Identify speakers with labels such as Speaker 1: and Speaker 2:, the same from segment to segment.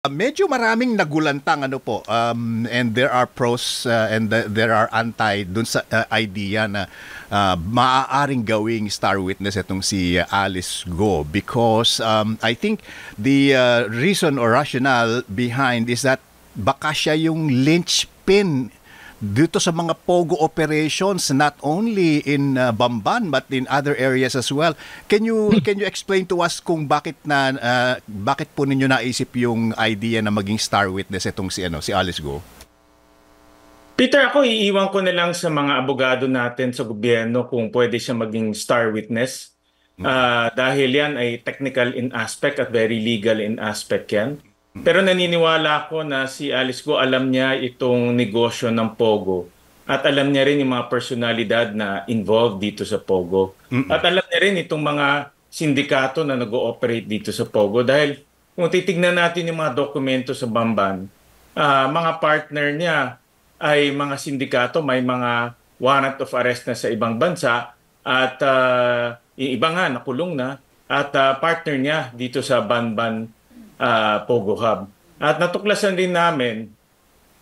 Speaker 1: Uh, medyo maraming nagulantang ano po um, and there are pros uh, and the, there are anti dun sa uh, idea na uh, maaaring gawing star witness itong si uh, Alice Go because um, I think the uh, reason or rationale behind is that baka siya yung linchpin dito sa mga pogo operations not only in uh, Bamban but in other areas as well. Can you hmm. can you explain to us kung bakit na uh, bakit po ninyo naisip yung idea na maging star witness itong si ano si Alice Go?
Speaker 2: Peter, ako iiwan ko na lang sa mga abogado natin sa gobyerno kung pwede siya maging star witness. Uh, dahil yan ay technical in aspect at very legal in aspect yan. Pero naniniwala ako na si Alice Go alam niya itong negosyo ng Pogo. At alam niya rin yung mga personalidad na involved dito sa Pogo. Mm-mm. At alam niya rin itong mga sindikato na nag-ooperate dito sa Pogo. Dahil kung titignan natin yung mga dokumento sa Bamban, uh, mga partner niya ay mga sindikato, may mga warrant of arrest na sa ibang bansa at uh, iba nga nakulong na at uh, partner niya dito sa Banban uh, Pogo Hub. At natuklasan din namin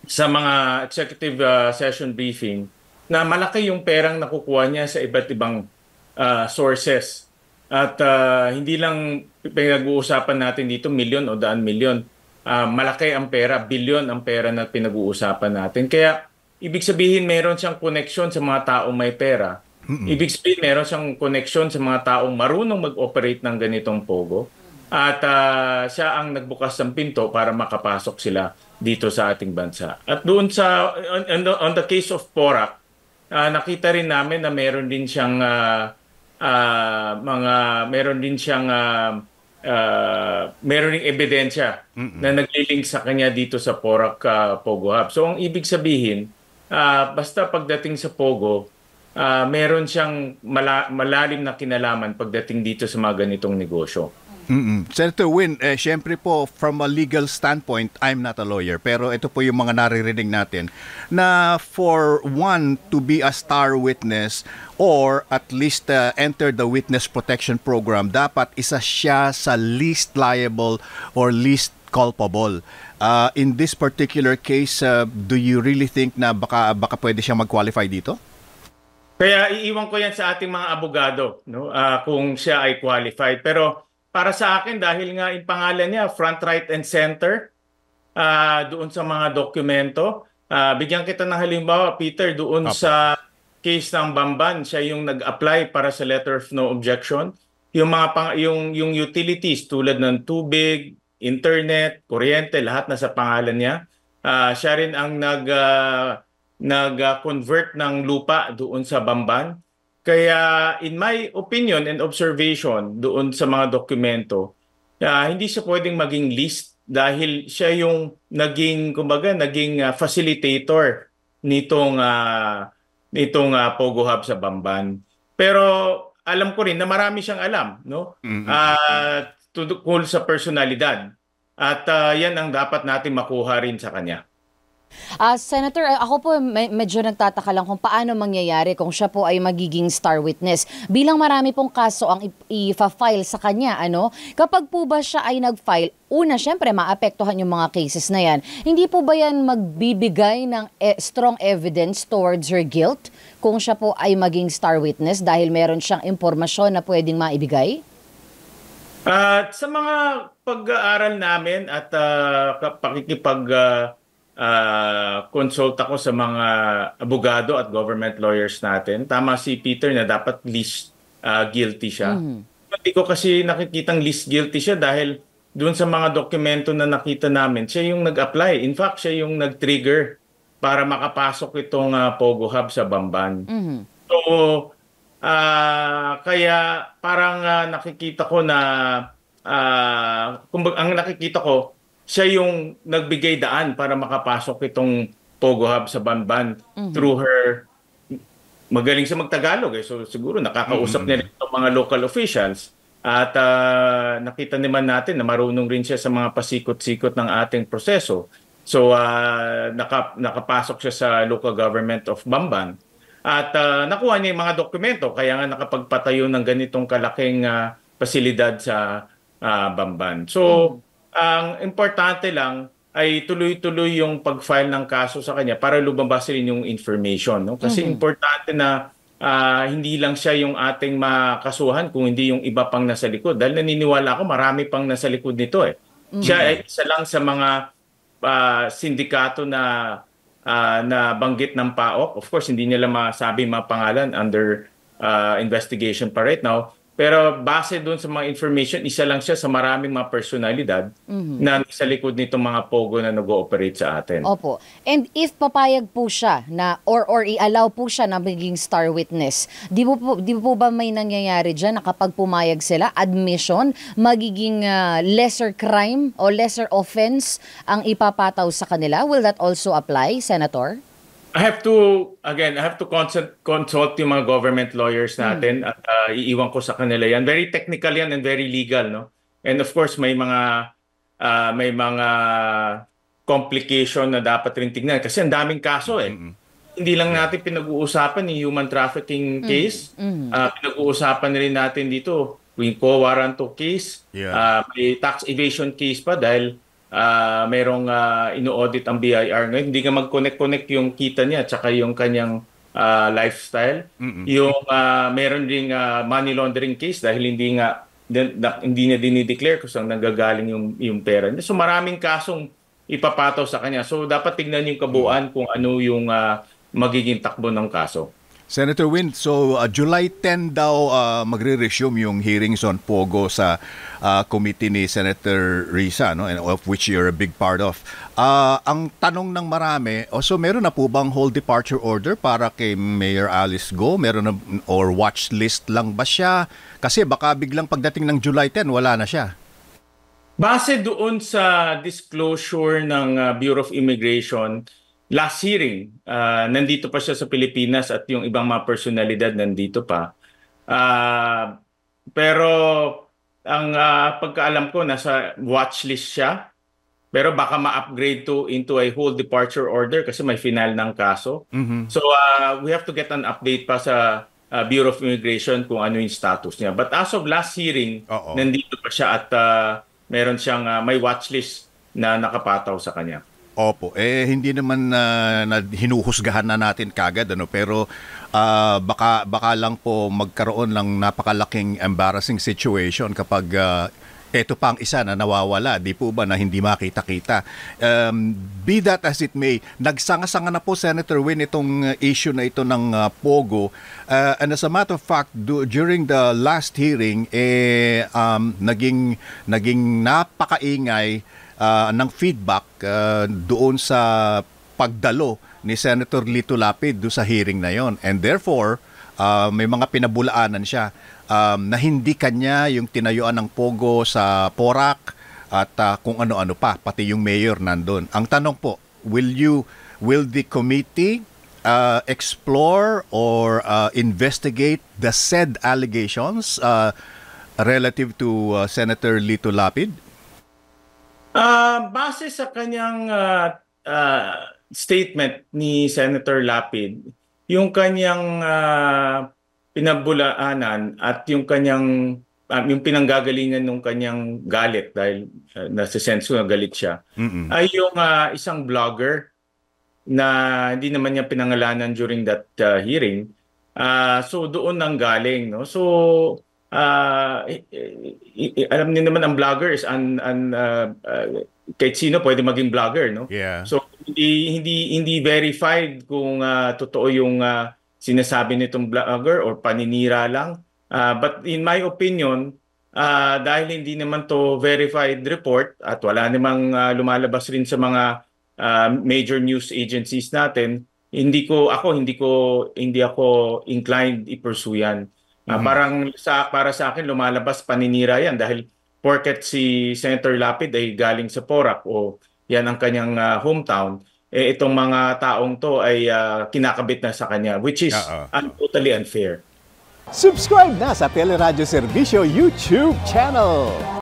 Speaker 2: sa mga executive uh, session briefing na malaki yung perang nakukuha niya sa iba't ibang uh, sources. At uh, hindi lang pinag-uusapan natin dito milyon o daan milyon. Uh, malaki ang pera, bilyon ang pera na pinag-uusapan natin. Kaya ibig sabihin meron siyang connection sa mga taong may pera. Ibig sabihin meron siyang connection sa mga taong marunong mag-operate ng ganitong pogo. At uh, siya ang nagbukas ng pinto para makapasok sila dito sa ating bansa. At doon sa on, on, the, case of Porak, uh, ah, nakita rin namin na meron din siyang uh, uh, mga meron din siyang uh, uh, meron ding ebidensya Mm-mm. na naglilink sa kanya dito sa Porak uh, Pogo Hub. So ang ibig sabihin, uh, basta pagdating sa Pogo, uh, meron siyang mala- malalim na kinalaman pagdating dito sa mga ganitong negosyo. Mm-mm. Senator Win, eh, syempre po from a legal
Speaker 1: standpoint, I'm not a lawyer. Pero ito po yung mga naririnig natin na for one to be a star witness or at least uh, enter the witness protection program, dapat isa siya sa least liable or least culpable. Uh, in this particular case, uh, do you really think na baka, baka pwede siya mag-qualify dito?
Speaker 2: Kaya iiwan ko yan sa ating mga abogado no uh, kung siya ay qualified pero para sa akin dahil nga in pangalan niya front right and center uh, doon sa mga dokumento uh, bigyan kita ng halimbawa Peter doon okay. sa case ng Bamban siya yung nag-apply para sa letter of no objection yung mga pang, yung yung utilities tulad ng tubig, internet, kuryente, lahat na sa pangalan niya. Uh, siya rin ang nag uh, nag-convert ng lupa doon sa Bamban kaya in my opinion and observation doon sa mga dokumento, uh, hindi siya pwedeng maging list dahil siya yung naging kumbaga naging uh, facilitator nitong uh, nitong uh, Pogo Hub sa Bamban. Pero alam ko rin na marami siyang alam, no? Mm-hmm. Uh, tungkol sa personalidad. At uh, yan ang dapat natin makuha rin sa kanya. Uh, Senator, ah, ako po medyo nagtataka lang kung paano mangyayari kung siya po ay magiging star witness. Bilang marami pong kaso ang i-file sa kanya, ano? Kapag po ba siya ay nag-file, una syempre maapektuhan yung mga cases na yan. Hindi po ba yan magbibigay ng e strong evidence towards her guilt kung siya po ay maging star witness dahil meron siyang impormasyon na pwedeng maibigay? At uh, sa mga pag-aaral namin at uh, pakikipag uh, uh, consult ako sa mga abogado at government lawyers natin. Tama si Peter na dapat least uh, guilty siya. Mm-hmm. Hindi ko kasi nakikitang least guilty siya dahil doon sa mga dokumento na nakita namin, siya yung nag-apply. In fact, siya yung nag-trigger para makapasok itong uh, Pogo Hub sa Bamban. Mm-hmm. So, uh, kaya parang uh, nakikita ko na, uh, kumbag, ang nakikita ko, siya yung nagbigay daan para makapasok itong Pogo Hub sa Banban mm-hmm. through her magaling siya magtagalog eh so siguro nakakausap mm-hmm. niya itong mga local officials at uh, nakita naman natin na marunong rin siya sa mga pasikot-sikot ng ating proseso so uh, naka, nakapasok siya sa local government of Bamban at uh, nakuha niya yung mga dokumento kaya nga nakapagpatayo ng ganitong kalaking uh, pasilidad sa uh, Bamban so mm-hmm ang importante lang ay tuloy-tuloy yung pag-file ng kaso sa kanya para lumabas rin yung information. No? Kasi mm-hmm. importante na uh, hindi lang siya yung ating makasuhan kung hindi yung iba pang nasa likod. Dahil naniniwala ako marami pang nasa likod nito eh. Mm-hmm. Siya ay isa lang sa mga uh, sindikato na uh, ah, na banggit ng PAOK. Of course, hindi nila masabi mga pangalan under uh, investigation pa right now. Pero base doon sa mga information, isa lang siya sa maraming mga personalidad mm-hmm. na sa likod nitong mga pogo na nag-ooperate sa atin. Opo. And if papayag po siya na or or i-allow po siya na maging star witness, di po, po di po ba may nangyayari diyan na kapag pumayag sila, admission, magiging uh, lesser crime o lesser offense ang ipapataw sa kanila? Will that also apply, Senator? I have to, again, I have to consult, consult yung mga government lawyers hmm. natin hmm. at uh, iiwan ko sa kanila yan. Very technical yan and very legal, no? And of course, may mga uh, may mga complication na dapat rin tignan kasi ang daming kaso eh. Mm-hmm. Hindi lang natin pinag-uusapan yung human trafficking case. Mm-hmm. Uh, pinag-uusapan rin natin dito yung co-warranto case. Yeah. Uh, may tax evasion case pa dahil uh, merong uh, ino-audit ang BIR ngayon, hindi nga mag-connect-connect yung kita niya at saka yung kanyang uh, lifestyle. Mm-mm. Yung uh, meron ding uh, money laundering case dahil hindi nga din, na, hindi niya dinideclare kung saan nanggagaling yung yung pera niya. So maraming kasong ipapataw sa kanya. So dapat tignan yung kabuuan kung ano yung uh, magiging takbo ng kaso.
Speaker 1: Senator Win, so uh, July 10 daw uh, magre-resume yung hearings on POGO sa uh, committee ni Senator Risa, no? And of which you're a big part of. Uh, ang tanong ng marami, oh, so meron na po bang hold departure order para kay Mayor Alice Go? Meron na, or watch list lang ba siya? Kasi baka biglang pagdating ng July 10, wala na siya.
Speaker 2: Base doon sa disclosure ng uh, Bureau of Immigration, last hearing, uh, nandito pa siya sa Pilipinas at yung ibang mga personalidad nandito pa. Uh, pero ang uh, pagkaalam ko, nasa watchlist siya. Pero baka ma-upgrade to into a whole departure order kasi may final ng kaso. Mm-hmm. So uh, we have to get an update pa sa uh, Bureau of Immigration kung ano yung status niya. But as of last hearing, Uh-oh. nandito pa siya at uh, meron siyang uh, may watchlist na nakapataw sa kanya.
Speaker 1: Opo, eh hindi naman uh, na hinuhusgahan na natin kagad ano pero uh, baka baka lang po magkaroon lang napakalaking embarrassing situation kapag uh, ah, ito pa ang isa na nawawala, di po ba na hindi makita-kita. Um, be that as it may, nagsanga-sanga na po Senator Win itong ah, issue na ito ng uh, POGO. Uh, and as a matter of fact, do, during the last hearing, eh, um, naging, naging napakaingay uh, ng feedback uh, doon sa pagdalo ni Senator Lito Lapid do sa hearing na yon. And therefore, uh, may mga pinabulaanan siya um, na hindi kanya yung tinayuan ng Pogo sa Porak at uh, kung ano-ano pa, pati yung mayor nandun. Ang tanong po, will you, will the committee uh, explore or uh, investigate the said allegations uh, relative to uh, Senator Lito Lapid?
Speaker 2: Uh, base sa kanyang uh, uh, statement ni Senator Lapid, yung kanyang uh, pinabulaanan at yung kanyang um, yung pinanggagalingan ng kanyang galit dahil uh, nasa sense ko na galit siya Mm-mm. ay yung uh, isang vlogger na hindi naman niya pinangalanan during that uh, hearing uh, so doon nang galing no so uh, alam niyo naman ang vloggers an an uh, uh, kahit sino pwede maging vlogger no yeah. so hindi hindi hindi verified kung uh, totoo yung uh, sinasabi nitong vlogger or paninira lang uh, but in my opinion uh, dahil hindi naman to verified report at wala namang uh, lumalabas rin sa mga uh, major news agencies natin hindi ko ako hindi ko hindi ako inclined i-pursue yan Ah, mm-hmm. parang sa, para sa akin, lumalabas paninira yan dahil porket si Senator Lapid ay galing sa Porac o yan ang kanyang uh, hometown, eh, itong mga taong to ay uh, kinakabit na sa kanya, which is un- totally unfair.
Speaker 1: Subscribe na sa Teleradyo Servicio YouTube channel!